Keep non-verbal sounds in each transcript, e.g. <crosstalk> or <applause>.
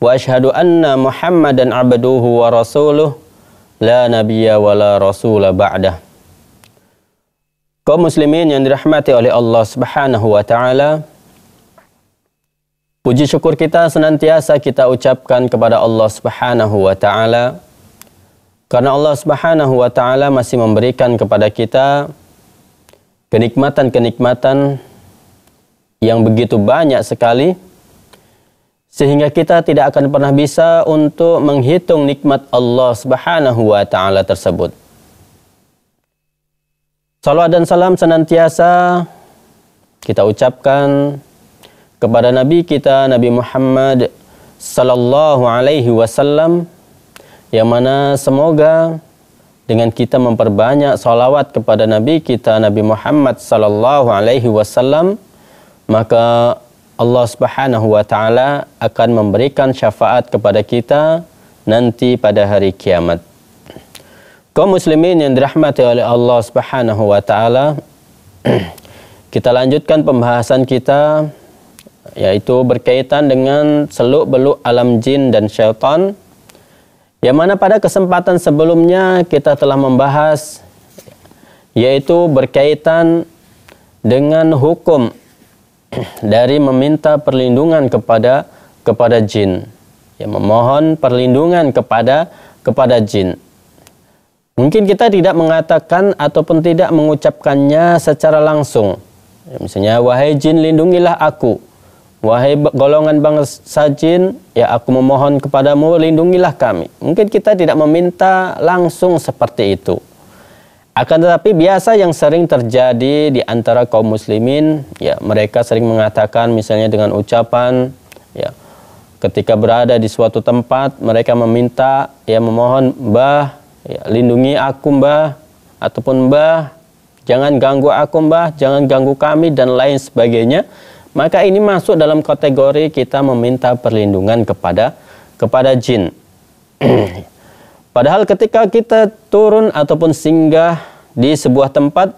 واشهد ان محمدا عبده ورسوله لا نبي ولا رسول بعده kaum muslimin yang dirahmati oleh Allah Subhanahu wa taala puji syukur kita senantiasa kita ucapkan kepada Allah Subhanahu wa taala karena Allah Subhanahu wa taala masih memberikan kepada kita kenikmatan-kenikmatan yang begitu banyak sekali sehingga kita tidak akan pernah bisa untuk menghitung nikmat Allah Subhanahu wa taala tersebut. Salawat dan salam senantiasa kita ucapkan kepada nabi kita Nabi Muhammad sallallahu alaihi wasallam yang mana semoga dengan kita memperbanyak salawat kepada nabi kita Nabi Muhammad sallallahu alaihi wasallam maka Allah Subhanahu wa taala akan memberikan syafaat kepada kita nanti pada hari kiamat. Kaum muslimin yang dirahmati oleh Allah Subhanahu wa taala, <clears throat> kita lanjutkan pembahasan kita yaitu berkaitan dengan seluk-beluk alam jin dan syaitan. Yang mana pada kesempatan sebelumnya kita telah membahas yaitu berkaitan dengan hukum dari meminta perlindungan kepada kepada jin. Ya, memohon perlindungan kepada kepada jin. Mungkin kita tidak mengatakan ataupun tidak mengucapkannya secara langsung. Ya, misalnya, wahai jin lindungilah aku. Wahai golongan bangsa jin, ya aku memohon kepadamu lindungilah kami. Mungkin kita tidak meminta langsung seperti itu. Akan tetapi biasa yang sering terjadi di antara kaum muslimin, ya mereka sering mengatakan misalnya dengan ucapan, ya ketika berada di suatu tempat mereka meminta, ya memohon, mbah, ya, lindungi aku mbah, ataupun mbah, jangan ganggu aku mbah, jangan ganggu kami dan lain sebagainya. Maka ini masuk dalam kategori kita meminta perlindungan kepada kepada jin. <clears throat> Padahal ketika kita turun ataupun singgah di sebuah tempat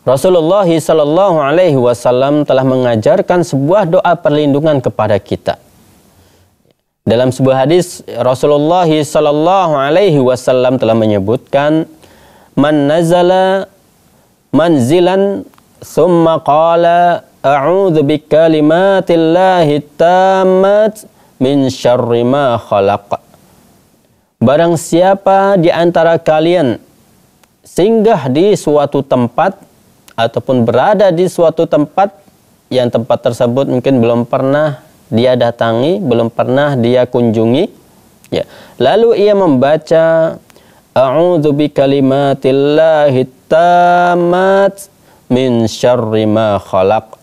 Rasulullah Shallallahu Alaihi Wasallam telah mengajarkan sebuah doa perlindungan kepada kita. Dalam sebuah hadis Rasulullah Shallallahu Alaihi Wasallam telah menyebutkan man nazala manzilan summa qala a'udzu bikalimatillahi tammat min syarri ma khalaq. Barang siapa di antara kalian singgah di suatu tempat ataupun berada di suatu tempat yang tempat tersebut mungkin belum pernah dia datangi, belum pernah dia kunjungi. Ya. Lalu ia membaca A'udzu bi kalimatillahi tammat min syarri ma khalaq.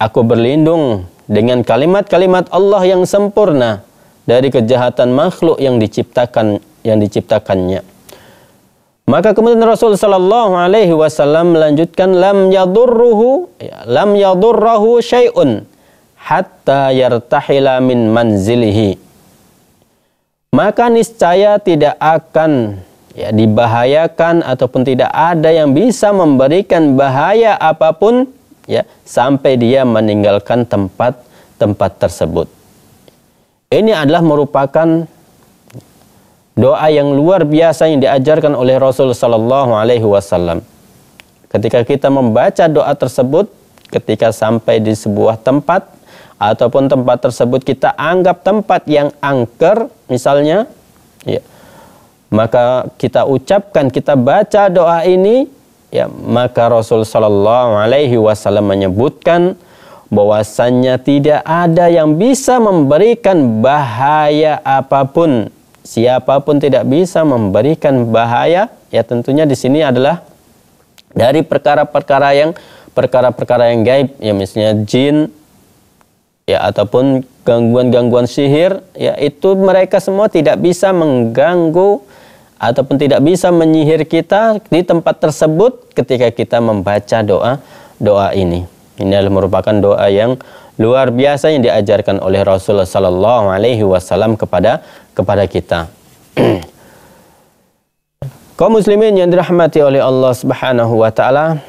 Aku berlindung dengan kalimat-kalimat Allah yang sempurna dari kejahatan makhluk yang diciptakan yang diciptakannya. Maka kemudian Rasul Shallallahu Alaihi Wasallam melanjutkan lam yadurruhu lam yadurrahu syai'un hatta yartahila min manzilihi. Maka niscaya tidak akan ya, dibahayakan ataupun tidak ada yang bisa memberikan bahaya apapun ya sampai dia meninggalkan tempat tempat tersebut. Ini adalah merupakan doa yang luar biasa yang diajarkan oleh Rasul Sallallahu Alaihi Wasallam. Ketika kita membaca doa tersebut, ketika sampai di sebuah tempat ataupun tempat tersebut kita anggap tempat yang angker, misalnya, ya, maka kita ucapkan, kita baca doa ini, ya, maka Rasul Sallallahu Alaihi Wasallam menyebutkan bahwasannya tidak ada yang bisa memberikan bahaya apapun siapapun tidak bisa memberikan bahaya ya tentunya di sini adalah dari perkara-perkara yang perkara-perkara yang gaib ya misalnya jin ya ataupun gangguan-gangguan sihir ya itu mereka semua tidak bisa mengganggu ataupun tidak bisa menyihir kita di tempat tersebut ketika kita membaca doa doa ini. Ini adalah merupakan doa yang luar biasa yang diajarkan oleh Rasulullah sallallahu alaihi wasallam kepada kepada kita. <clears throat> Kau muslimin yang dirahmati oleh Allah Subhanahu wa taala,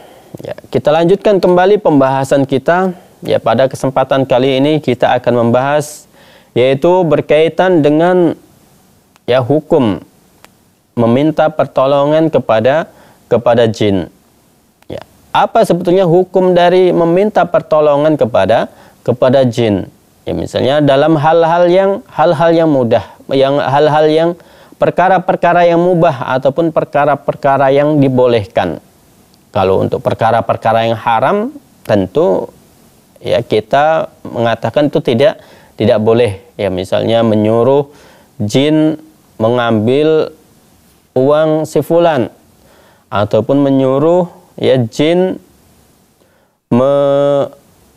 ya, kita lanjutkan kembali pembahasan kita. Ya, pada kesempatan kali ini kita akan membahas yaitu berkaitan dengan ya hukum meminta pertolongan kepada kepada jin. Ya, apa sebetulnya hukum dari meminta pertolongan kepada kepada jin. Ya misalnya dalam hal-hal yang hal-hal yang mudah, yang hal-hal yang perkara-perkara yang mubah ataupun perkara-perkara yang dibolehkan. Kalau untuk perkara-perkara yang haram tentu ya kita mengatakan itu tidak tidak boleh ya misalnya menyuruh jin mengambil uang si fulan ataupun menyuruh ya jin me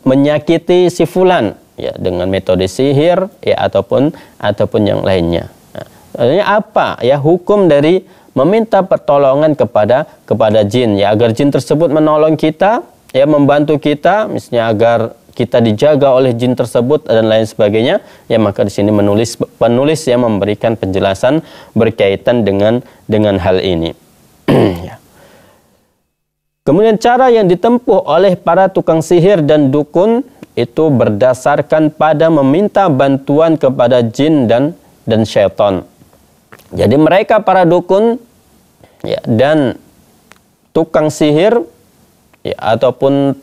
menyakiti si fulan ya dengan metode sihir ya ataupun ataupun yang lainnya. Nah, artinya apa ya hukum dari meminta pertolongan kepada kepada jin ya agar jin tersebut menolong kita ya membantu kita misalnya agar kita dijaga oleh jin tersebut dan lain sebagainya ya maka di sini menulis penulis yang memberikan penjelasan berkaitan dengan dengan hal ini <clears throat> ya. Kemudian cara yang ditempuh oleh para tukang sihir dan dukun itu berdasarkan pada meminta bantuan kepada jin dan dan syaitan. Jadi mereka para dukun ya, dan tukang sihir ya, ataupun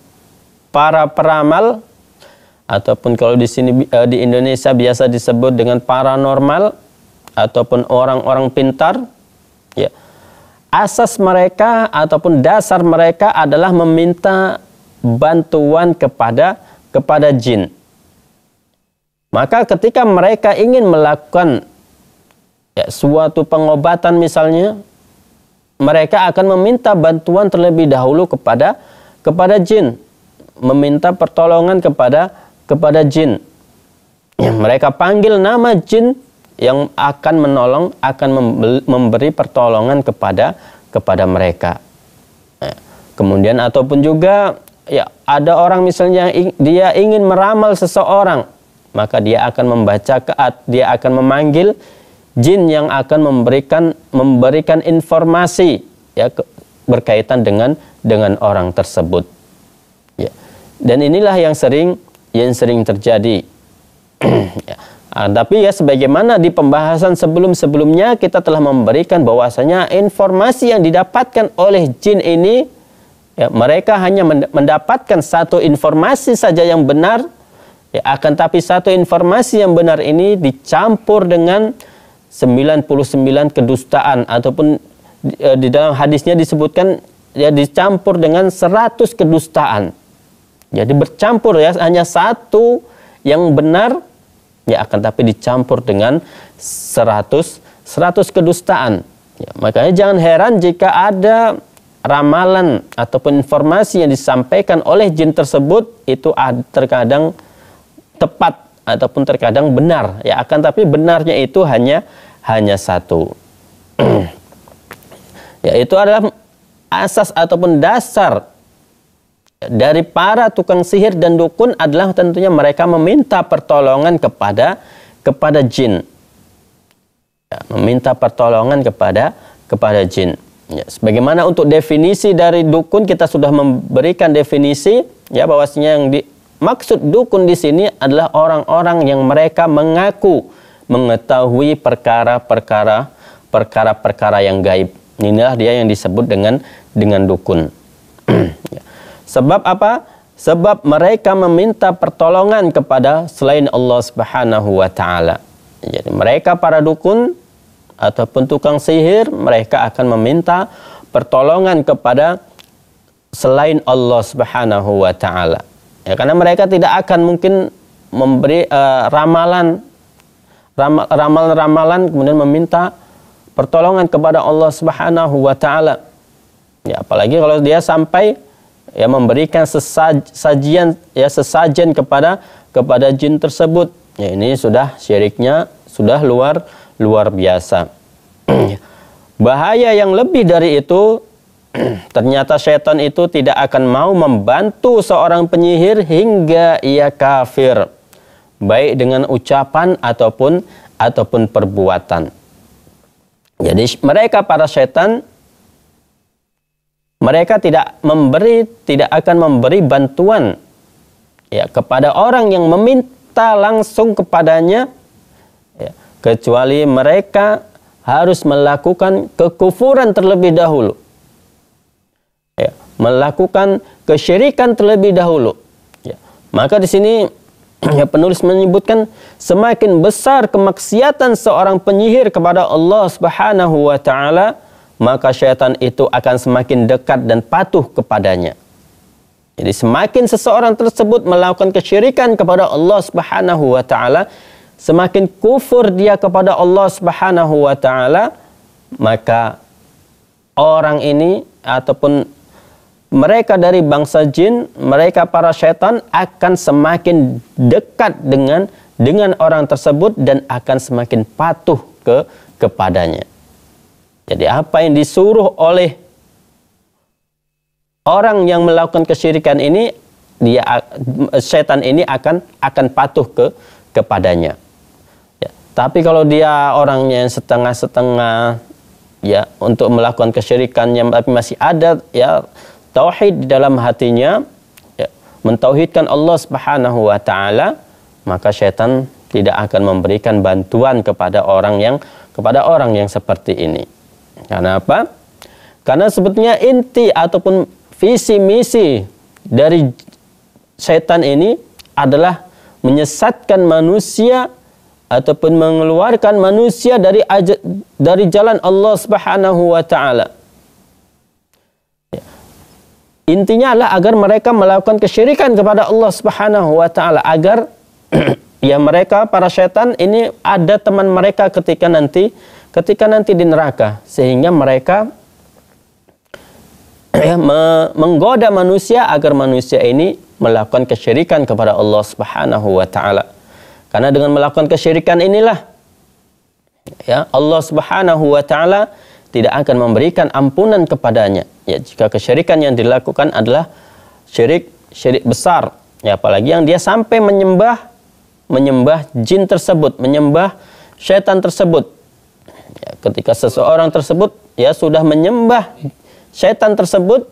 para peramal ataupun kalau di sini eh, di Indonesia biasa disebut dengan paranormal ataupun orang-orang pintar ya asas mereka ataupun dasar mereka adalah meminta bantuan kepada kepada jin. Maka ketika mereka ingin melakukan ya, suatu pengobatan misalnya, mereka akan meminta bantuan terlebih dahulu kepada kepada jin, meminta pertolongan kepada kepada jin. Ya, mereka panggil nama jin yang akan menolong akan memberi pertolongan kepada kepada mereka eh, kemudian ataupun juga ya ada orang misalnya dia ingin meramal seseorang maka dia akan membaca keat dia akan memanggil jin yang akan memberikan memberikan informasi ya ke, berkaitan dengan dengan orang tersebut ya dan inilah yang sering yang sering terjadi <clears throat> ya Nah, tapi ya sebagaimana di pembahasan sebelum-sebelumnya kita telah memberikan bahwasanya informasi yang didapatkan oleh jin ini ya, mereka hanya mendapatkan satu informasi saja yang benar ya, akan tapi satu informasi yang benar ini dicampur dengan 99 kedustaan ataupun ya, di dalam hadisnya disebutkan ya dicampur dengan 100 kedustaan. Jadi bercampur ya hanya satu yang benar ya akan tapi dicampur dengan 100 100 kedustaan. Ya, makanya jangan heran jika ada ramalan ataupun informasi yang disampaikan oleh jin tersebut itu terkadang tepat ataupun terkadang benar. Ya akan tapi benarnya itu hanya hanya satu. <clears throat> Yaitu adalah asas ataupun dasar dari para tukang sihir dan dukun adalah tentunya mereka meminta pertolongan kepada kepada jin. Ya, meminta pertolongan kepada kepada jin. Ya, sebagaimana untuk definisi dari dukun kita sudah memberikan definisi ya bahwasanya yang di, maksud dukun di sini adalah orang-orang yang mereka mengaku mengetahui perkara-perkara perkara-perkara yang gaib. Inilah dia yang disebut dengan dengan dukun. <clears throat> ya. Sebab apa? Sebab mereka meminta pertolongan kepada selain Allah Subhanahu wa taala. Jadi mereka para dukun ataupun tukang sihir, mereka akan meminta pertolongan kepada selain Allah Subhanahu wa taala. Ya, karena mereka tidak akan mungkin memberi uh, ramalan ramalan-ramalan kemudian meminta pertolongan kepada Allah Subhanahu wa taala. Ya, apalagi kalau dia sampai ya memberikan sesaj, sajian ya sesajen kepada kepada jin tersebut. Ya ini sudah syiriknya sudah luar luar biasa. <clears throat> Bahaya yang lebih dari itu <clears throat> ternyata setan itu tidak akan mau membantu seorang penyihir hingga ia kafir baik dengan ucapan ataupun ataupun perbuatan. Jadi mereka para setan mereka tidak memberi tidak akan memberi bantuan ya kepada orang yang meminta langsung kepadanya ya, kecuali mereka harus melakukan kekufuran terlebih dahulu ya, melakukan kesyirikan terlebih dahulu ya, maka di sini <clears throat> ya, penulis menyebutkan semakin besar kemaksiatan seorang penyihir kepada Allah Subhanahu wa taala maka syaitan itu akan semakin dekat dan patuh kepadanya. Jadi semakin seseorang tersebut melakukan kesyirikan kepada Allah Subhanahu wa taala, semakin kufur dia kepada Allah Subhanahu wa taala, maka orang ini ataupun mereka dari bangsa jin, mereka para syaitan akan semakin dekat dengan dengan orang tersebut dan akan semakin patuh ke kepadanya. Jadi apa yang disuruh oleh orang yang melakukan kesyirikan ini dia setan ini akan akan patuh ke kepadanya. Ya. Tapi kalau dia orangnya yang setengah-setengah ya untuk melakukan kesyirikan yang tapi masih ada ya tauhid di dalam hatinya ya, mentauhidkan Allah Subhanahu wa taala maka setan tidak akan memberikan bantuan kepada orang yang kepada orang yang seperti ini. Karena apa? Karena sebetulnya inti ataupun visi misi dari setan ini adalah menyesatkan manusia ataupun mengeluarkan manusia dari dari jalan Allah Subhanahu wa taala. Intinya adalah agar mereka melakukan kesyirikan kepada Allah Subhanahu wa taala agar <clears throat> ya mereka para setan ini ada teman mereka ketika nanti ketika nanti di neraka sehingga mereka <clears throat> ya, menggoda manusia agar manusia ini melakukan kesyirikan kepada Allah Subhanahu wa taala. Karena dengan melakukan kesyirikan inilah ya Allah Subhanahu wa taala tidak akan memberikan ampunan kepadanya. Ya jika kesyirikan yang dilakukan adalah syirik syirik besar, ya apalagi yang dia sampai menyembah menyembah jin tersebut, menyembah setan tersebut ya, ketika seseorang tersebut ya sudah menyembah syaitan tersebut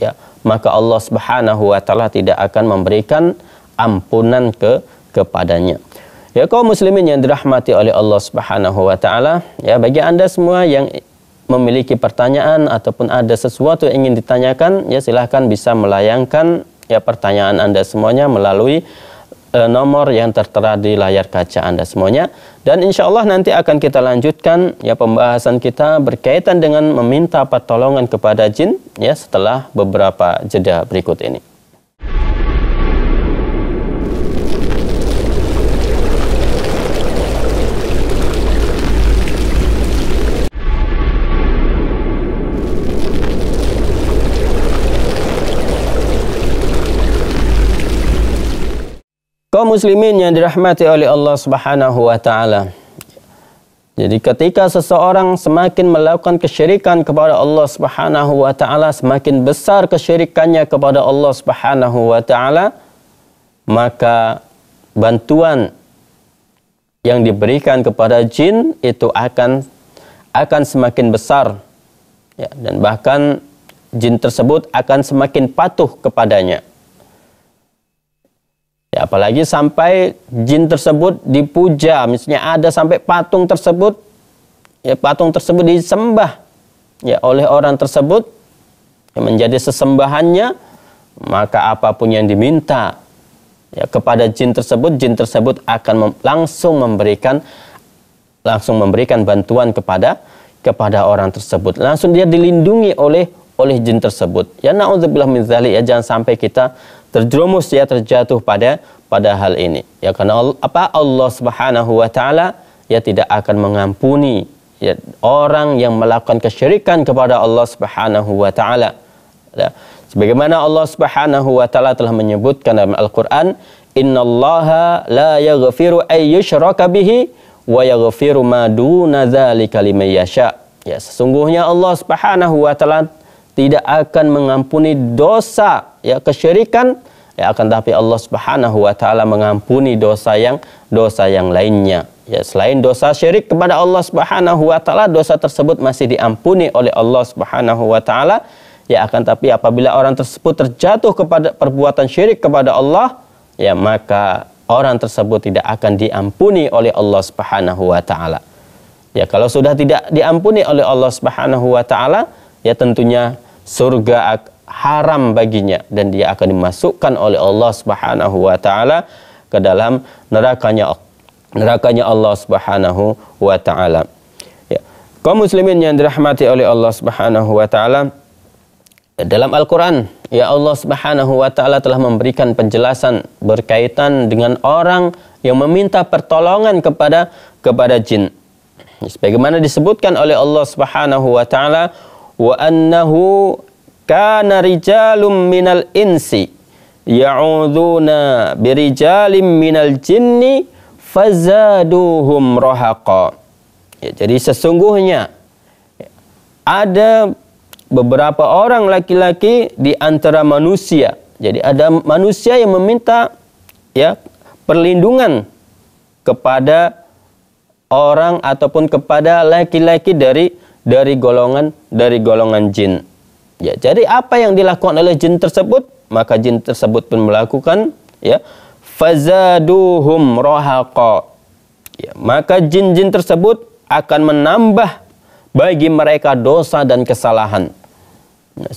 ya maka Allah Subhanahu wa taala tidak akan memberikan ampunan ke kepadanya ya kaum muslimin yang dirahmati oleh Allah Subhanahu wa taala ya bagi Anda semua yang memiliki pertanyaan ataupun ada sesuatu yang ingin ditanyakan ya silahkan bisa melayangkan ya pertanyaan Anda semuanya melalui e, nomor yang tertera di layar kaca Anda semuanya. Dan insya Allah nanti akan kita lanjutkan ya pembahasan kita berkaitan dengan meminta pertolongan kepada jin ya setelah beberapa jeda berikut ini. Kaum muslimin yang dirahmati oleh Allah Subhanahu wa taala. Jadi ketika seseorang semakin melakukan kesyirikan kepada Allah Subhanahu wa taala, semakin besar kesyirikannya kepada Allah Subhanahu wa taala, maka bantuan yang diberikan kepada jin itu akan akan semakin besar ya, dan bahkan jin tersebut akan semakin patuh kepadanya. Ya, apalagi sampai jin tersebut dipuja, misalnya ada sampai patung tersebut, ya patung tersebut disembah ya oleh orang tersebut yang menjadi sesembahannya, maka apapun yang diminta ya kepada jin tersebut, jin tersebut akan mem langsung memberikan langsung memberikan bantuan kepada kepada orang tersebut. Langsung dia dilindungi oleh oleh jin tersebut. Ya naudzubillah min ya jangan sampai kita terjerumus ya terjatuh pada pada hal ini ya karena apa Allah Subhanahu wa taala ya tidak akan mengampuni ya, orang yang melakukan kesyirikan kepada Allah Subhanahu wa taala ya. sebagaimana Allah Subhanahu wa taala telah menyebutkan dalam Al-Qur'an innallaha la yaghfiru ay yushraka bihi wa yaghfiru ma duna dzalika liman yasha ya sesungguhnya Allah Subhanahu wa taala tidak akan mengampuni dosa ya kesyirikan ya akan tapi Allah Subhanahu wa taala mengampuni dosa yang dosa yang lainnya ya selain dosa syirik kepada Allah Subhanahu wa taala dosa tersebut masih diampuni oleh Allah Subhanahu wa taala ya akan tapi apabila orang tersebut terjatuh kepada perbuatan syirik kepada Allah ya maka orang tersebut tidak akan diampuni oleh Allah Subhanahu wa taala ya kalau sudah tidak diampuni oleh Allah Subhanahu wa taala ya tentunya surga haram baginya dan dia akan dimasukkan oleh Allah Subhanahu wa taala ke dalam nerakanya nerakanya Allah Subhanahu wa taala. Ya. Kaum muslimin yang dirahmati oleh Allah Subhanahu wa taala dalam Al-Qur'an ya Allah Subhanahu wa taala telah memberikan penjelasan berkaitan dengan orang yang meminta pertolongan kepada kepada jin. Sebagaimana disebutkan oleh Allah Subhanahu wa taala wa annahu kana rijalum minal insi yaudzuna birijalim minal jinni fazaduhum rohaqa Ya, jadi sesungguhnya ada beberapa orang laki-laki di antara manusia. Jadi ada manusia yang meminta ya perlindungan kepada orang ataupun kepada laki-laki dari dari golongan dari golongan jin. Ya, jadi apa yang dilakukan oleh jin tersebut, maka jin tersebut pun melakukan ya fazaduhum rohaqa. Ya, maka jin-jin tersebut akan menambah bagi mereka dosa dan kesalahan.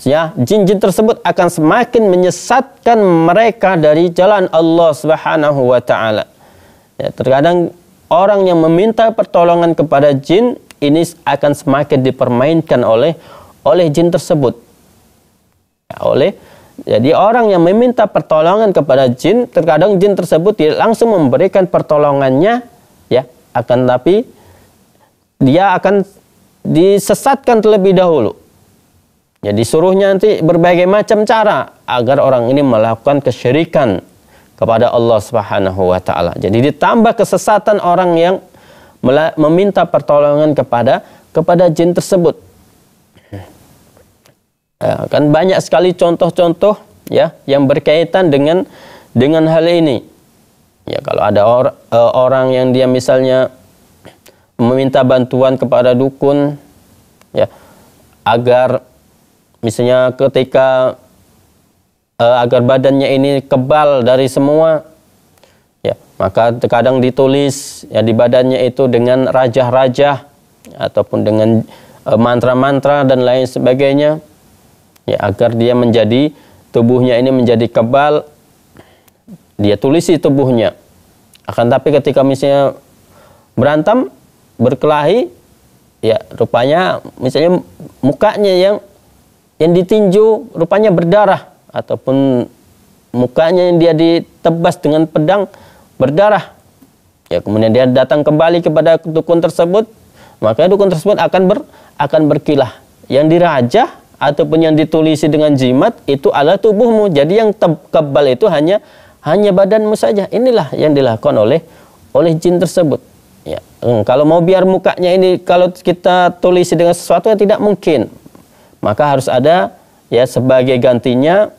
Ya, jin-jin tersebut akan semakin menyesatkan mereka dari jalan Allah Subhanahu wa taala. Ya, terkadang orang yang meminta pertolongan kepada jin ini akan semakin dipermainkan oleh oleh jin tersebut. Ya, oleh jadi orang yang meminta pertolongan kepada jin, terkadang jin tersebut dia langsung memberikan pertolongannya, ya akan tapi dia akan disesatkan terlebih dahulu. Jadi ya, suruhnya nanti berbagai macam cara agar orang ini melakukan kesyirikan kepada Allah Subhanahu wa taala. Jadi ditambah kesesatan orang yang meminta pertolongan kepada kepada jin tersebut. Ya, kan banyak sekali contoh-contoh ya yang berkaitan dengan dengan hal ini. Ya kalau ada or, e, orang yang dia misalnya meminta bantuan kepada dukun ya agar misalnya ketika e, agar badannya ini kebal dari semua maka terkadang ditulis ya di badannya itu dengan raja-raja ataupun dengan e, mantra-mantra dan lain sebagainya ya agar dia menjadi tubuhnya ini menjadi kebal dia tulisi tubuhnya akan tapi ketika misalnya berantem berkelahi ya rupanya misalnya mukanya yang yang ditinju rupanya berdarah ataupun mukanya yang dia ditebas dengan pedang berdarah. Ya, kemudian dia datang kembali kepada dukun tersebut, maka dukun tersebut akan ber akan berkilah. Yang dirajah ataupun yang ditulisi dengan jimat itu adalah tubuhmu. Jadi yang kebal itu hanya hanya badanmu saja. Inilah yang dilakukan oleh oleh jin tersebut. Ya. Hmm, kalau mau biar mukanya ini kalau kita tulisi dengan sesuatu yang tidak mungkin, maka harus ada ya sebagai gantinya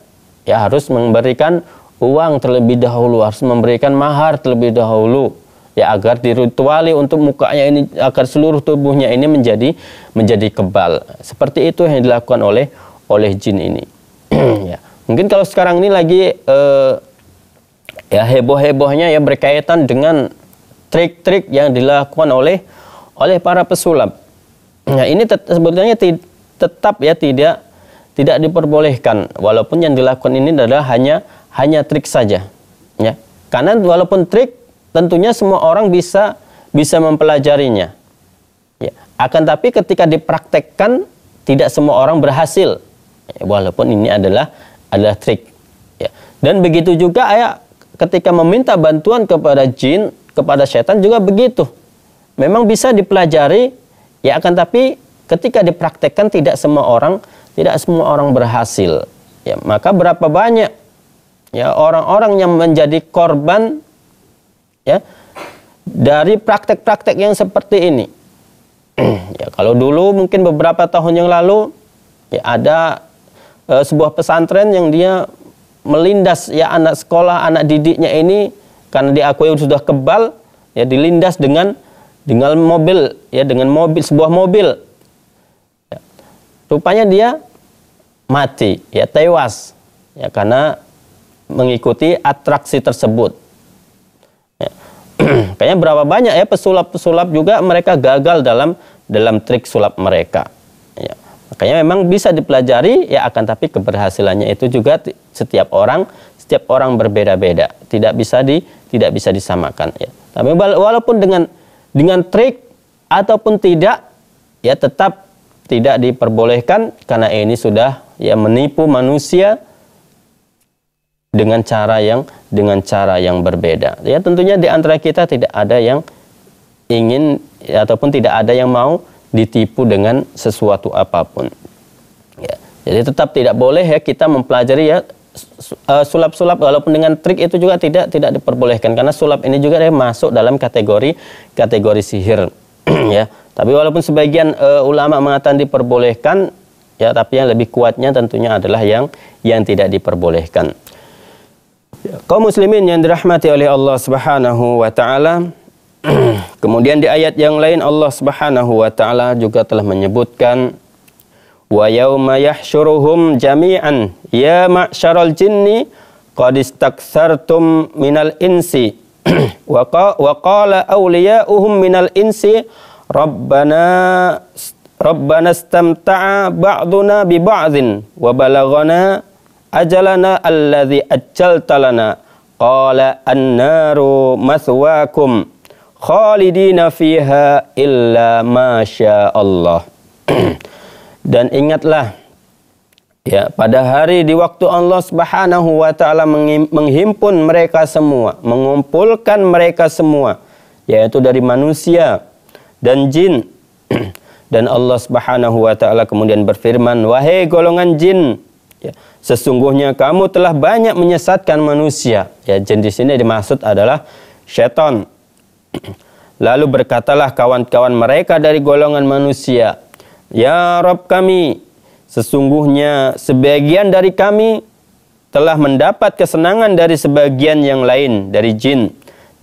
ya harus memberikan uang terlebih dahulu harus memberikan mahar terlebih dahulu ya agar dirituali untuk mukanya ini agar seluruh tubuhnya ini menjadi menjadi kebal seperti itu yang dilakukan oleh oleh jin ini <clears throat> ya mungkin kalau sekarang ini lagi eh, ya heboh hebohnya ya berkaitan dengan trik-trik yang dilakukan oleh oleh para pesulap nah ini tet sebetulnya tetap ya tidak tidak diperbolehkan walaupun yang dilakukan ini adalah hanya hanya trik saja ya karena walaupun trik tentunya semua orang bisa bisa mempelajarinya ya akan tapi ketika dipraktekkan tidak semua orang berhasil ya, walaupun ini adalah adalah trik ya dan begitu juga ayah ketika meminta bantuan kepada jin kepada setan juga begitu memang bisa dipelajari ya akan tapi ketika dipraktekkan tidak semua orang tidak semua orang berhasil. Ya, maka berapa banyak ya orang-orang yang menjadi korban ya dari praktek-praktek yang seperti ini. <clears throat> ya, kalau dulu mungkin beberapa tahun yang lalu ya ada e, sebuah pesantren yang dia melindas ya anak sekolah, anak didiknya ini karena diakui sudah kebal ya dilindas dengan dengan mobil ya dengan mobil sebuah mobil ya. rupanya dia mati, ya tewas, ya karena mengikuti atraksi tersebut. Ya. <clears throat> Kayaknya berapa banyak ya pesulap-pesulap juga mereka gagal dalam dalam trik sulap mereka. Ya. Makanya memang bisa dipelajari, ya akan tapi keberhasilannya itu juga setiap orang setiap orang berbeda-beda, tidak bisa di tidak bisa disamakan. Ya. Tapi walaupun dengan dengan trik ataupun tidak, ya tetap tidak diperbolehkan karena ini sudah ya menipu manusia dengan cara yang dengan cara yang berbeda. Ya tentunya di antara kita tidak ada yang ingin ataupun tidak ada yang mau ditipu dengan sesuatu apapun. Ya. Jadi tetap tidak boleh ya kita mempelajari ya e, sulap-sulap walaupun dengan trik itu juga tidak tidak diperbolehkan karena sulap ini juga ya, masuk dalam kategori kategori sihir <clears throat> ya tapi walaupun sebagian uh, ulama mengatakan diperbolehkan, ya tapi yang lebih kuatnya tentunya adalah yang yang tidak diperbolehkan. Ya. Kaum muslimin yang dirahmati oleh Allah Subhanahu wa taala. <clears throat> Kemudian di ayat yang lain Allah Subhanahu wa taala juga telah menyebutkan wa yauma yahsyuruhum jami'an ya ma'syaral jinni qad istaktsartum minal insi <clears throat> wa qala awliya'uhum minal insi Rabbana Rabbana istamta'a ba'duna bi ba'dhin wa balaghana ajalana alladhi ajjalta lana qala annaru naru khalidina fiha illa ma Allah <clears throat> dan ingatlah ya pada hari di waktu Allah Subhanahu wa taala menghimpun mereka semua mengumpulkan mereka semua yaitu dari manusia dan jin. <clears throat> dan Allah Subhanahu wa taala kemudian berfirman, "Wahai golongan jin, ya, sesungguhnya kamu telah banyak menyesatkan manusia." Ya, jin di sini dimaksud adalah setan. <clears throat> Lalu berkatalah kawan-kawan mereka dari golongan manusia, "Ya Rob kami, sesungguhnya sebagian dari kami telah mendapat kesenangan dari sebagian yang lain dari jin."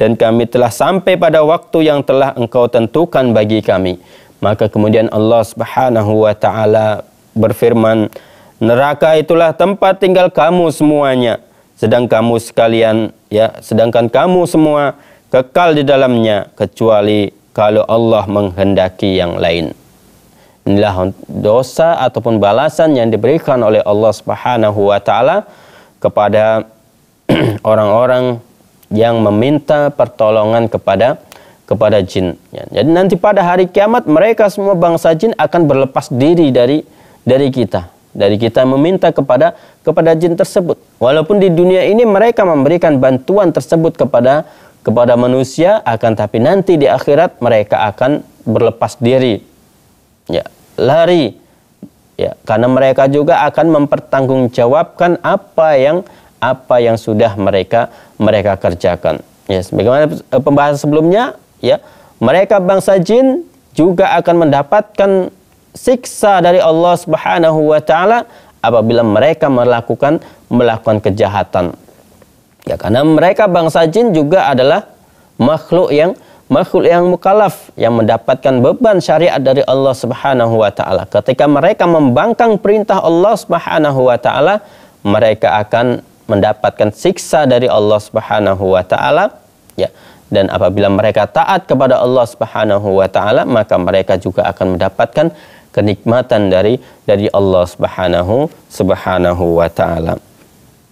dan kami telah sampai pada waktu yang telah engkau tentukan bagi kami. Maka kemudian Allah Subhanahu wa taala berfirman, neraka itulah tempat tinggal kamu semuanya, sedang kamu sekalian ya, sedangkan kamu semua kekal di dalamnya kecuali kalau Allah menghendaki yang lain. Inilah dosa ataupun balasan yang diberikan oleh Allah Subhanahu wa taala kepada <clears throat> orang-orang yang meminta pertolongan kepada kepada jin. Ya. Jadi nanti pada hari kiamat mereka semua bangsa jin akan berlepas diri dari dari kita, dari kita meminta kepada kepada jin tersebut. Walaupun di dunia ini mereka memberikan bantuan tersebut kepada kepada manusia, akan tapi nanti di akhirat mereka akan berlepas diri, ya lari, ya karena mereka juga akan mempertanggungjawabkan apa yang apa yang sudah mereka mereka kerjakan. Ya, yes. bagaimana eh, pembahasan sebelumnya, ya, mereka bangsa jin juga akan mendapatkan siksa dari Allah Subhanahu wa taala apabila mereka melakukan melakukan kejahatan. Ya, karena mereka bangsa jin juga adalah makhluk yang makhluk yang mukallaf yang mendapatkan beban syariat dari Allah Subhanahu wa taala. Ketika mereka membangkang perintah Allah Subhanahu wa taala, mereka akan mendapatkan siksa dari Allah Subhanahu wa taala ya dan apabila mereka taat kepada Allah Subhanahu wa taala maka mereka juga akan mendapatkan kenikmatan dari dari Allah Subhanahu Subhanahu wa taala.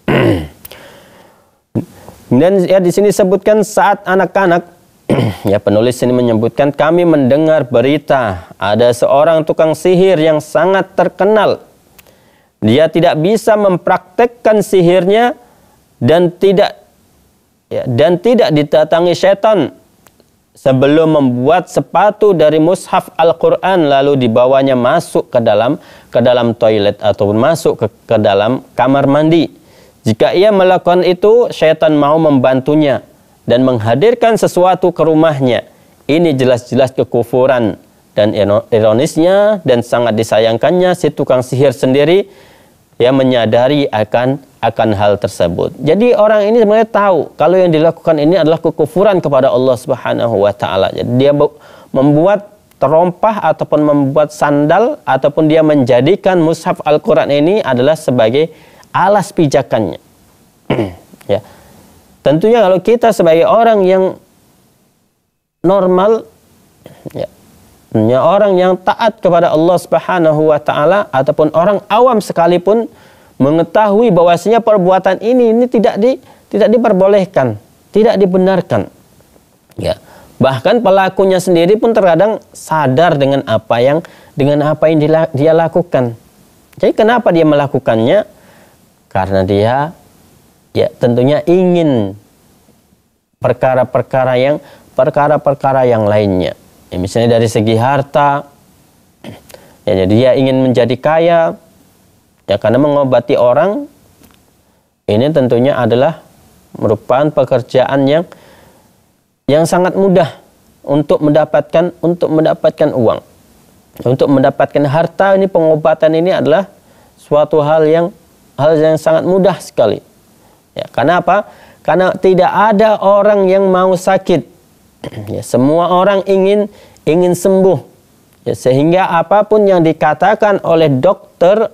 <clears throat> Dan ya di sini sebutkan saat anak-anak <clears throat> ya penulis ini menyebutkan kami mendengar berita ada seorang tukang sihir yang sangat terkenal dia tidak bisa mempraktekkan sihirnya dan tidak ya, dan tidak ditatangi setan sebelum membuat sepatu dari mushaf Al-Qur'an lalu dibawanya masuk ke dalam ke dalam toilet ataupun masuk ke, ke dalam kamar mandi. Jika ia melakukan itu, setan mau membantunya dan menghadirkan sesuatu ke rumahnya. Ini jelas-jelas kekufuran dan ironisnya dan sangat disayangkannya si tukang sihir sendiri ya menyadari akan akan hal tersebut. Jadi orang ini sebenarnya tahu kalau yang dilakukan ini adalah kekufuran kepada Allah Subhanahu wa taala. Jadi dia membuat terompah ataupun membuat sandal ataupun dia menjadikan mushaf Al-Qur'an ini adalah sebagai alas pijakannya. <clears throat> ya. Tentunya kalau kita sebagai orang yang normal ya, Ya, orang yang taat kepada Allah Subhanahu wa taala ataupun orang awam sekalipun mengetahui bahwasanya perbuatan ini ini tidak di tidak diperbolehkan, tidak dibenarkan. Ya. Bahkan pelakunya sendiri pun terkadang sadar dengan apa yang dengan apa yang dia lakukan. Jadi kenapa dia melakukannya? Karena dia ya tentunya ingin perkara-perkara yang perkara-perkara yang lainnya ya misalnya dari segi harta ya jadi dia ingin menjadi kaya ya karena mengobati orang ini tentunya adalah merupakan pekerjaan yang yang sangat mudah untuk mendapatkan untuk mendapatkan uang untuk mendapatkan harta ini pengobatan ini adalah suatu hal yang hal yang sangat mudah sekali ya karena apa karena tidak ada orang yang mau sakit ya, semua orang ingin ingin sembuh. Ya, sehingga apapun yang dikatakan oleh dokter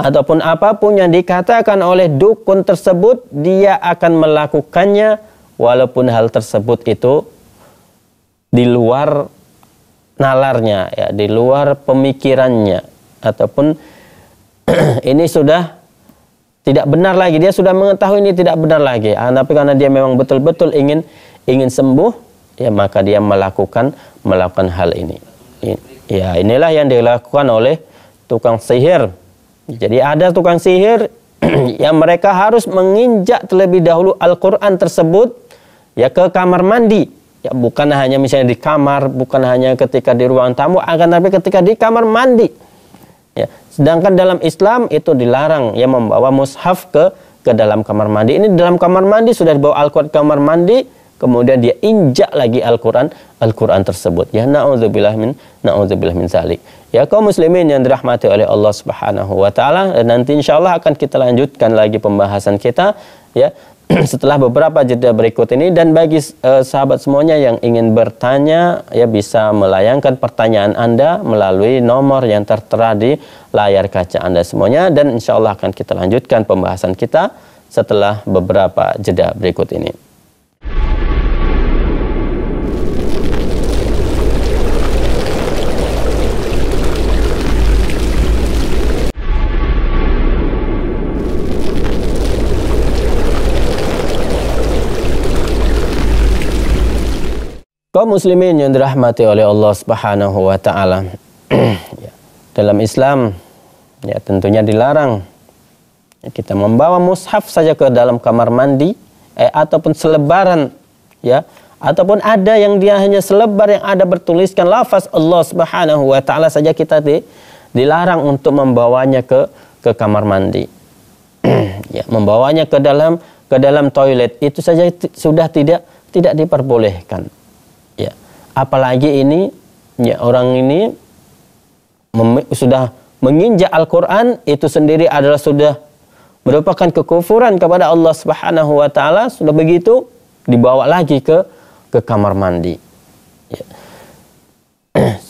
ataupun apapun yang dikatakan oleh dukun tersebut, dia akan melakukannya walaupun hal tersebut itu di luar nalarnya, ya, di luar pemikirannya ataupun <clears throat> ini sudah tidak benar lagi dia sudah mengetahui ini tidak benar lagi ah, tapi karena dia memang betul-betul ingin ingin sembuh ya maka dia melakukan melakukan hal ini. Ya, inilah yang dilakukan oleh tukang sihir. Jadi ada tukang sihir <clears throat> yang mereka harus menginjak terlebih dahulu Al-Qur'an tersebut ya ke kamar mandi. Ya bukan hanya misalnya di kamar, bukan hanya ketika di ruang tamu, akan tapi ketika di kamar mandi. Ya, sedangkan dalam Islam itu dilarang ya membawa mushaf ke ke dalam kamar mandi. Ini dalam kamar mandi sudah dibawa Al-Qur'an kamar mandi kemudian dia injak lagi Al-Qur'an Al-Qur'an tersebut ya naudzubillah min naudzubillah min salik. ya kaum muslimin yang dirahmati oleh Allah Subhanahu wa taala dan nanti insyaallah akan kita lanjutkan lagi pembahasan kita ya <clears throat> setelah beberapa jeda berikut ini dan bagi uh, sahabat semuanya yang ingin bertanya ya bisa melayangkan pertanyaan Anda melalui nomor yang tertera di layar kaca Anda semuanya dan insya Allah akan kita lanjutkan pembahasan kita setelah beberapa jeda berikut ini. Kau muslimin yang dirahmati oleh Allah Subhanahu wa taala. <clears throat> Ya. Dalam Islam ya tentunya dilarang kita membawa mushaf saja ke dalam kamar mandi eh, ataupun selebaran ya ataupun ada yang dia hanya selebar yang ada bertuliskan lafaz Allah Subhanahu wa taala saja kita di, dilarang untuk membawanya ke ke kamar mandi. <clears throat> ya, membawanya ke dalam ke dalam toilet itu saja sudah tidak tidak diperbolehkan apalagi ini ya orang ini mem- sudah menginjak Al-Qur'an itu sendiri adalah sudah merupakan kekufuran kepada Allah Subhanahu wa taala sudah begitu dibawa lagi ke ke kamar mandi. Ya. <clears throat>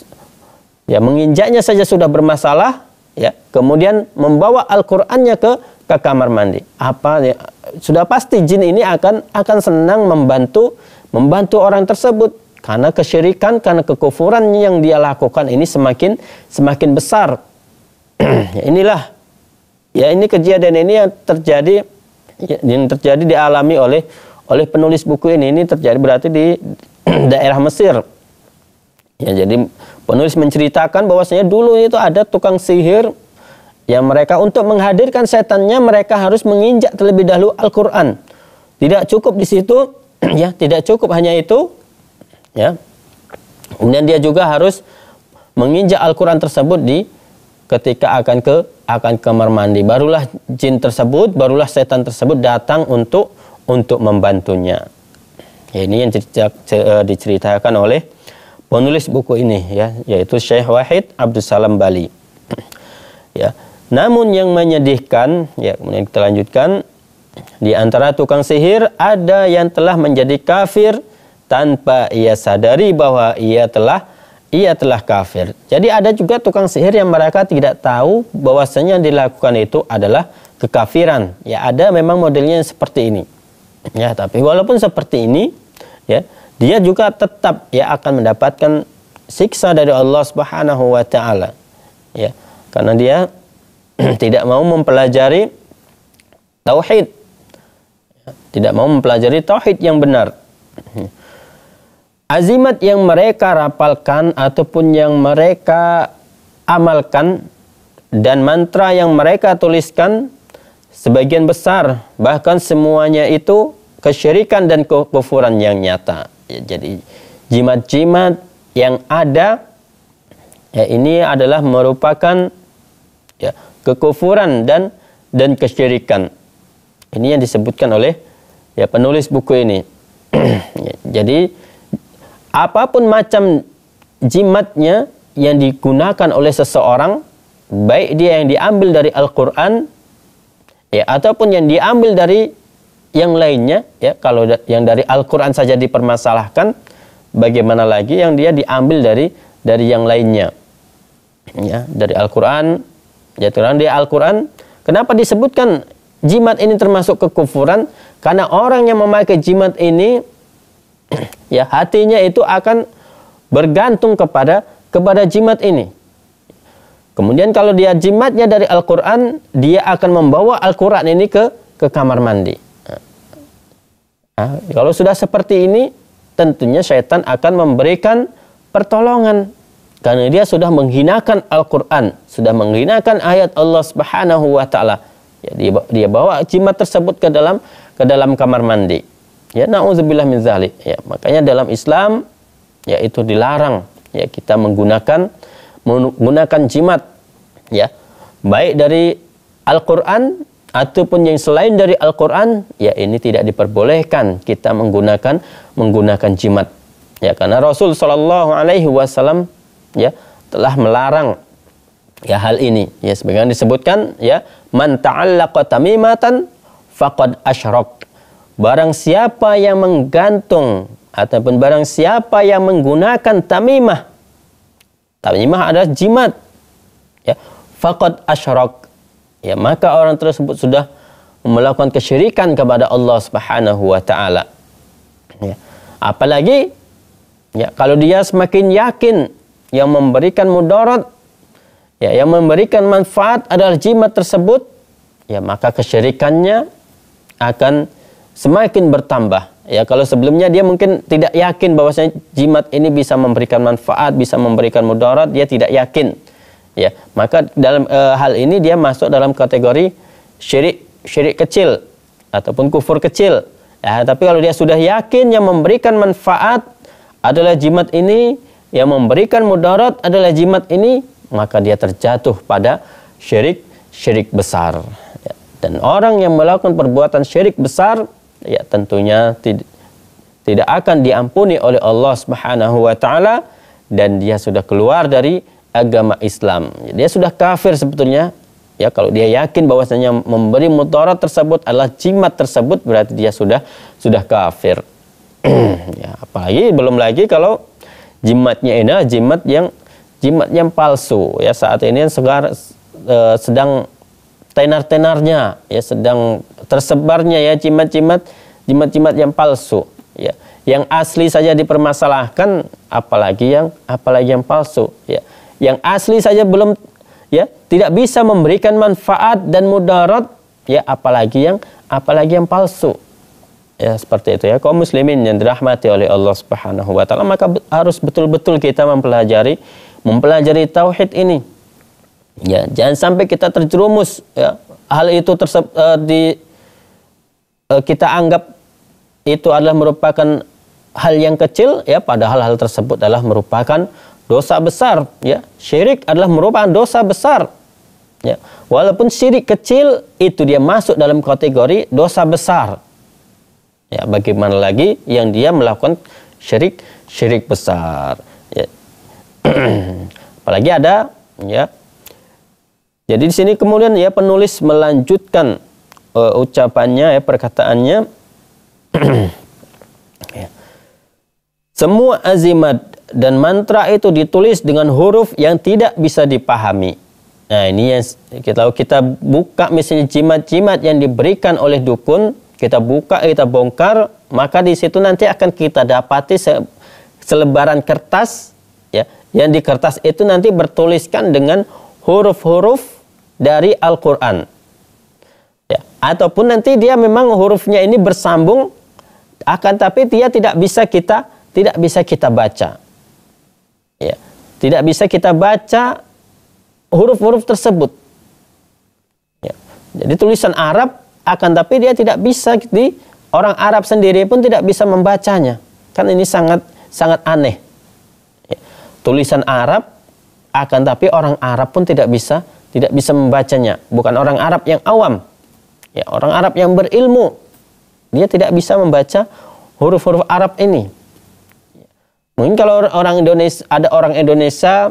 ya menginjaknya saja sudah bermasalah ya kemudian membawa Al-Qur'annya ke ke kamar mandi. Apa ya, sudah pasti jin ini akan akan senang membantu membantu orang tersebut karena kesyirikan, karena kekufuran yang dia lakukan ini semakin semakin besar. <clears throat> Ya, inilah ya ini kejadian ini yang terjadi ya, yang terjadi dialami oleh oleh penulis buku ini. Ini terjadi berarti di <clears throat> daerah Mesir. Ya jadi penulis menceritakan bahwasanya dulu itu ada tukang sihir yang mereka untuk menghadirkan setannya mereka harus menginjak terlebih dahulu Al-Qur'an. Tidak cukup di situ <clears throat> ya, tidak cukup hanya itu ya. Kemudian dia juga harus menginjak Al-Qur'an tersebut di ketika akan ke akan kamar mandi. Barulah jin tersebut, barulah setan tersebut datang untuk untuk membantunya. Ya, ini yang eh, diceritakan oleh penulis buku ini ya, yaitu Syekh Wahid Abdul Salam Bali. ya. Namun yang menyedihkan, ya kemudian kita lanjutkan di antara tukang sihir ada yang telah menjadi kafir tanpa ia sadari bahwa ia telah ia telah kafir. Jadi ada juga tukang sihir yang mereka tidak tahu bahwasanya yang dilakukan itu adalah kekafiran. Ya ada memang modelnya yang seperti ini. Ya, tapi walaupun seperti ini, ya, dia juga tetap ya akan mendapatkan siksa dari Allah Subhanahu wa taala. Ya, karena dia <clears throat> tidak mau mempelajari tauhid. Ya, tidak mau mempelajari tauhid yang benar. Hmm azimat yang mereka rapalkan ataupun yang mereka amalkan dan mantra yang mereka tuliskan sebagian besar bahkan semuanya itu kesyirikan dan kekufuran yang nyata. Ya, jadi jimat-jimat yang ada ya ini adalah merupakan ya kekufuran dan dan kesyirikan. Ini yang disebutkan oleh ya penulis buku ini. <clears throat> Ya, jadi apapun macam jimatnya yang digunakan oleh seseorang baik dia yang diambil dari Al-Qur'an ya ataupun yang diambil dari yang lainnya ya kalau yang dari Al-Qur'an saja dipermasalahkan bagaimana lagi yang dia diambil dari dari yang lainnya ya dari Al-Qur'an ya terang dia Al-Qur'an kenapa disebutkan jimat ini termasuk kekufuran karena orang yang memakai jimat ini ya hatinya itu akan bergantung kepada kepada jimat ini. Kemudian kalau dia jimatnya dari Al-Qur'an, dia akan membawa Al-Qur'an ini ke ke kamar mandi. Nah, kalau sudah seperti ini, tentunya syaitan akan memberikan pertolongan karena dia sudah menghinakan Al-Qur'an, sudah menghinakan ayat Allah Subhanahu wa taala. Ya, dia, dia bawa jimat tersebut ke dalam ke dalam kamar mandi. Ya, nauzubillah min zalik. Ya, makanya dalam Islam yaitu dilarang ya kita menggunakan menggunakan jimat ya. Baik dari Al-Qur'an ataupun yang selain dari Al-Qur'an ya ini tidak diperbolehkan kita menggunakan menggunakan jimat. Ya, karena Rasul Shallallahu alaihi wasallam ya telah melarang ya hal ini ya sebagaimana disebutkan ya man ta'allaqa tamimatan faqad asyrak Barang siapa yang menggantung ataupun barang siapa yang menggunakan tamimah. Tamimah adalah jimat. Ya, faqad asyrak. Ya, maka orang tersebut sudah melakukan kesyirikan kepada Allah Subhanahu wa taala. Ya. Apalagi ya kalau dia semakin yakin yang memberikan mudarat ya yang memberikan manfaat adalah jimat tersebut, ya maka kesyirikannya akan semakin bertambah. Ya, kalau sebelumnya dia mungkin tidak yakin bahwasanya jimat ini bisa memberikan manfaat, bisa memberikan mudarat, dia tidak yakin. Ya, maka dalam e, hal ini dia masuk dalam kategori syirik syirik kecil ataupun kufur kecil. Ya, tapi kalau dia sudah yakin yang memberikan manfaat adalah jimat ini, yang memberikan mudarat adalah jimat ini, maka dia terjatuh pada syirik syirik besar. Ya. Dan orang yang melakukan perbuatan syirik besar ya tentunya tid tidak akan diampuni oleh Allah Subhanahu wa taala dan dia sudah keluar dari agama Islam. Dia sudah kafir sebetulnya. Ya, kalau dia yakin bahwasanya memberi mutarat tersebut adalah jimat tersebut berarti dia sudah sudah kafir. <clears throat> ya, apalagi belum lagi kalau jimatnya ini jimat yang jimat yang palsu ya saat ini segar, eh, sedang tenar-tenarnya ya sedang tersebarnya ya cimat-cimat cimat-cimat yang palsu ya yang asli saja dipermasalahkan apalagi yang apalagi yang palsu ya yang asli saja belum ya tidak bisa memberikan manfaat dan mudarat ya apalagi yang apalagi yang palsu ya seperti itu ya kaum muslimin yang dirahmati oleh Allah Subhanahu wa taala maka harus betul-betul kita mempelajari mempelajari tauhid ini Ya, jangan sampai kita terjerumus ya. Hal itu tersep, uh, e, di uh, kita anggap itu adalah merupakan hal yang kecil ya padahal hal tersebut adalah merupakan dosa besar ya. Syirik adalah merupakan dosa besar. Ya. Walaupun syirik kecil itu dia masuk dalam kategori dosa besar. Ya, bagaimana lagi yang dia melakukan syirik syirik besar. Ya. <clears throat> Apalagi ada ya jadi di sini kemudian ya penulis melanjutkan uh, ucapannya ya perkataannya <clears throat> ya. Semua azimat dan mantra itu ditulis dengan huruf yang tidak bisa dipahami. Nah, ini yang kita kita buka misalnya jimat-jimat yang diberikan oleh dukun, kita buka, kita bongkar, maka di situ nanti akan kita dapati se selebaran kertas ya, yang di kertas itu nanti bertuliskan dengan huruf-huruf dari Al-Quran. Ya. Ataupun nanti dia memang hurufnya ini bersambung, akan tapi dia tidak bisa kita tidak bisa kita baca. Ya. Tidak bisa kita baca huruf-huruf tersebut. Ya. Jadi tulisan Arab akan tapi dia tidak bisa di orang Arab sendiri pun tidak bisa membacanya. Kan ini sangat sangat aneh. Ya. Tulisan Arab akan tapi orang Arab pun tidak bisa tidak bisa membacanya, bukan orang Arab yang awam. Ya, orang Arab yang berilmu dia tidak bisa membaca huruf-huruf Arab ini. Mungkin kalau orang Indonesia ada orang Indonesia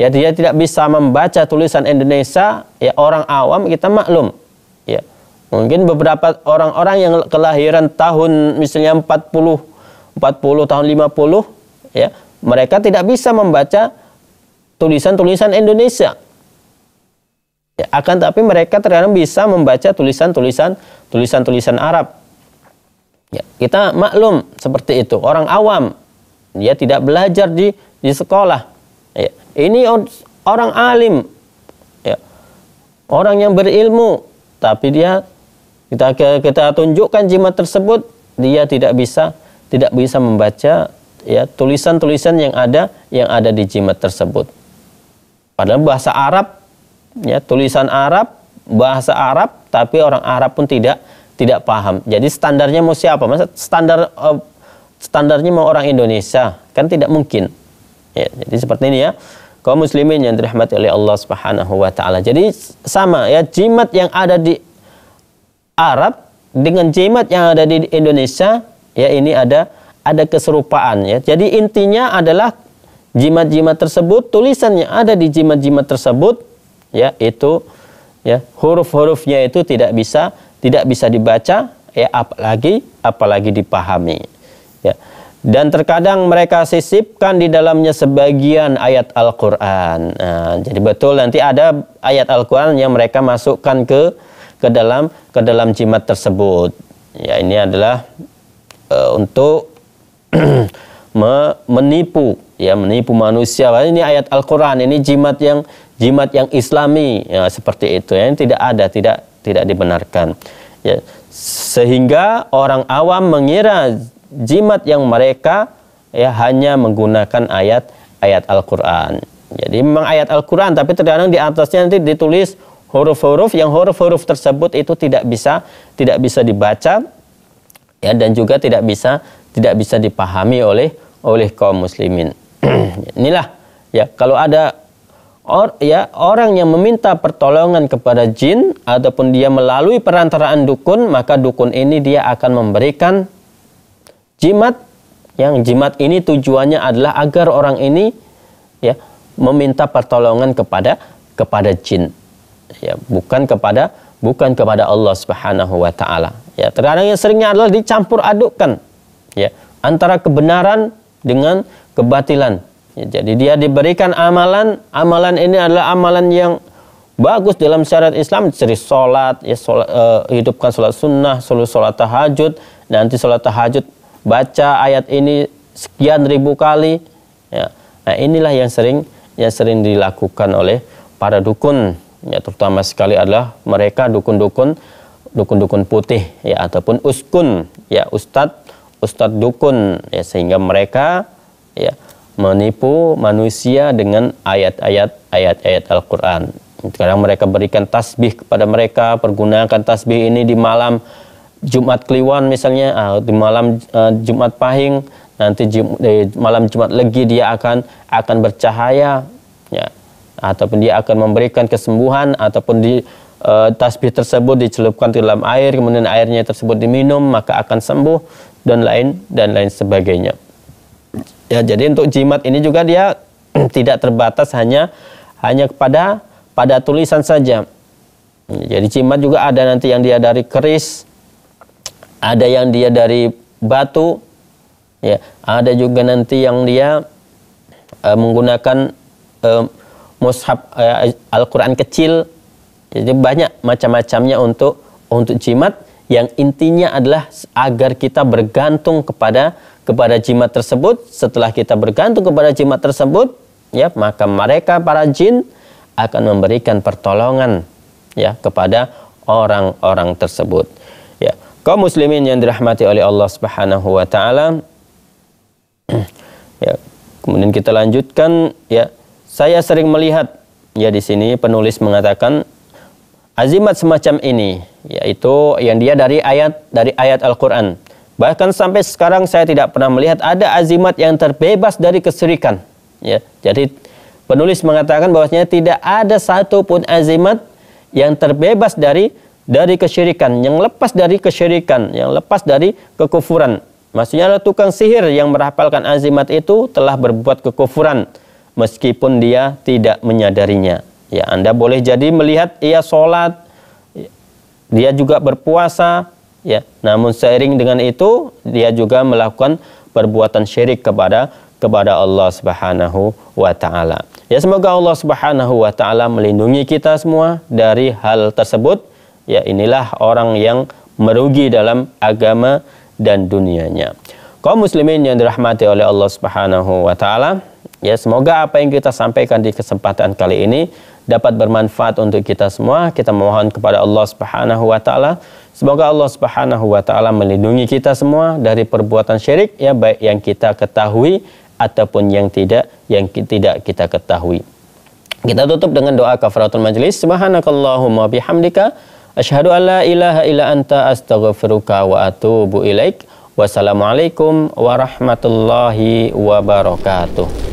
ya dia tidak bisa membaca tulisan Indonesia, ya orang awam kita maklum. Ya. Mungkin beberapa orang-orang yang kelahiran tahun misalnya 40 40 tahun 50 ya, mereka tidak bisa membaca tulisan-tulisan Indonesia akan tapi mereka terkadang bisa membaca tulisan-tulisan tulisan-tulisan Arab. Ya, kita maklum seperti itu. Orang awam dia tidak belajar di di sekolah. Ya, ini orang alim. Ya, orang yang berilmu tapi dia kita kita tunjukkan jimat tersebut dia tidak bisa tidak bisa membaca ya tulisan-tulisan yang ada yang ada di jimat tersebut. Padahal bahasa Arab ya tulisan Arab, bahasa Arab, tapi orang Arab pun tidak tidak paham. Jadi standarnya mau siapa? Masa standar eh, standarnya mau orang Indonesia kan tidak mungkin. Ya, jadi seperti ini ya. Kaum muslimin yang dirahmati oleh Allah Subhanahu wa taala. Jadi sama ya jimat yang ada di Arab dengan jimat yang ada di Indonesia ya ini ada ada keserupaan ya. Jadi intinya adalah jimat-jimat tersebut tulisannya ada di jimat-jimat tersebut ya itu ya huruf-hurufnya itu tidak bisa tidak bisa dibaca ya apalagi apalagi dipahami ya dan terkadang mereka sisipkan di dalamnya sebagian ayat Al-Qur'an. Nah, jadi betul nanti ada ayat Al-Qur'an yang mereka masukkan ke ke dalam ke dalam jimat tersebut. Ya ini adalah uh, untuk <clears throat> menipu ya menipu manusia. Ini ayat Al-Qur'an, ini jimat yang jimat yang islami ya, seperti itu ya. tidak ada, tidak tidak dibenarkan. Ya. Sehingga orang awam mengira jimat yang mereka ya hanya menggunakan ayat ayat Al-Qur'an. Jadi memang ayat Al-Qur'an tapi terkadang di atasnya nanti ditulis huruf-huruf yang huruf-huruf tersebut itu tidak bisa tidak bisa dibaca ya dan juga tidak bisa tidak bisa dipahami oleh oleh kaum muslimin. <clears throat> Inilah ya kalau ada Or, ya, orang yang meminta pertolongan kepada jin ataupun dia melalui perantaraan dukun, maka dukun ini dia akan memberikan jimat yang jimat ini tujuannya adalah agar orang ini ya meminta pertolongan kepada kepada jin. Ya, bukan kepada bukan kepada Allah Subhanahu wa taala. Ya, terkadang yang seringnya adalah dicampur adukkan ya antara kebenaran dengan kebatilan Ya, jadi dia diberikan amalan, amalan ini adalah amalan yang bagus dalam syariat Islam, ciri sholat, ya sholat, eh, hidupkan sholat sunnah, sholat sholat tahajud, nanti sholat tahajud baca ayat ini sekian ribu kali. Ya. Nah inilah yang sering yang sering dilakukan oleh para dukun, ya terutama sekali adalah mereka dukun-dukun dukun-dukun putih ya ataupun uskun ya ustad, ustad dukun ya sehingga mereka ya menipu manusia dengan ayat-ayat ayat-ayat Al-Qur'an. Sekarang mereka berikan tasbih kepada mereka, pergunakan tasbih ini di malam Jumat Kliwon misalnya, ah, di malam eh, Jumat Pahing, nanti di eh, malam Jumat Legi dia akan akan bercahaya ya ataupun dia akan memberikan kesembuhan ataupun di eh, tasbih tersebut dicelupkan di dalam air kemudian airnya tersebut diminum maka akan sembuh dan lain dan lain sebagainya. Ya, jadi untuk jimat ini juga dia <clears throat> tidak terbatas hanya hanya kepada pada tulisan saja. Jadi jimat juga ada nanti yang dia dari keris, ada yang dia dari batu, ya, ada juga nanti yang dia e, menggunakan e, mushaf e, Al-Qur'an kecil. Jadi banyak macam-macamnya untuk untuk jimat yang intinya adalah agar kita bergantung kepada kepada jimat tersebut, setelah kita bergantung kepada jimat tersebut, ya, maka mereka para jin akan memberikan pertolongan ya kepada orang-orang tersebut. Ya, kaum muslimin yang dirahmati oleh Allah Subhanahu wa taala. <clears throat> ya, kemudian kita lanjutkan ya, saya sering melihat ya di sini penulis mengatakan azimat semacam ini yaitu yang dia dari ayat dari ayat Al-Qur'an Bahkan sampai sekarang saya tidak pernah melihat ada azimat yang terbebas dari kesirikan. Ya, jadi penulis mengatakan bahwasanya tidak ada satupun azimat yang terbebas dari dari kesyirikan, yang lepas dari kesyirikan, yang lepas dari kekufuran. Maksudnya adalah tukang sihir yang merapalkan azimat itu telah berbuat kekufuran meskipun dia tidak menyadarinya. Ya, Anda boleh jadi melihat ia sholat, dia juga berpuasa, ya namun seiring dengan itu dia juga melakukan perbuatan syirik kepada kepada Allah Subhanahu wa taala. Ya semoga Allah Subhanahu wa taala melindungi kita semua dari hal tersebut. Ya inilah orang yang merugi dalam agama dan dunianya. Kaum muslimin yang dirahmati oleh Allah Subhanahu wa taala, ya semoga apa yang kita sampaikan di kesempatan kali ini dapat bermanfaat untuk kita semua. Kita mohon kepada Allah Subhanahu wa taala Semoga Allah Subhanahu wa taala melindungi kita semua dari perbuatan syirik ya baik yang kita ketahui ataupun yang tidak yang tidak kita ketahui. Kita tutup dengan doa kafaratul majelis. Subhanakallahumma bihamdika asyhadu an la ilaha illa anta astaghfiruka wa atuubu ilaik. Wassalamualaikum warahmatullahi wabarakatuh.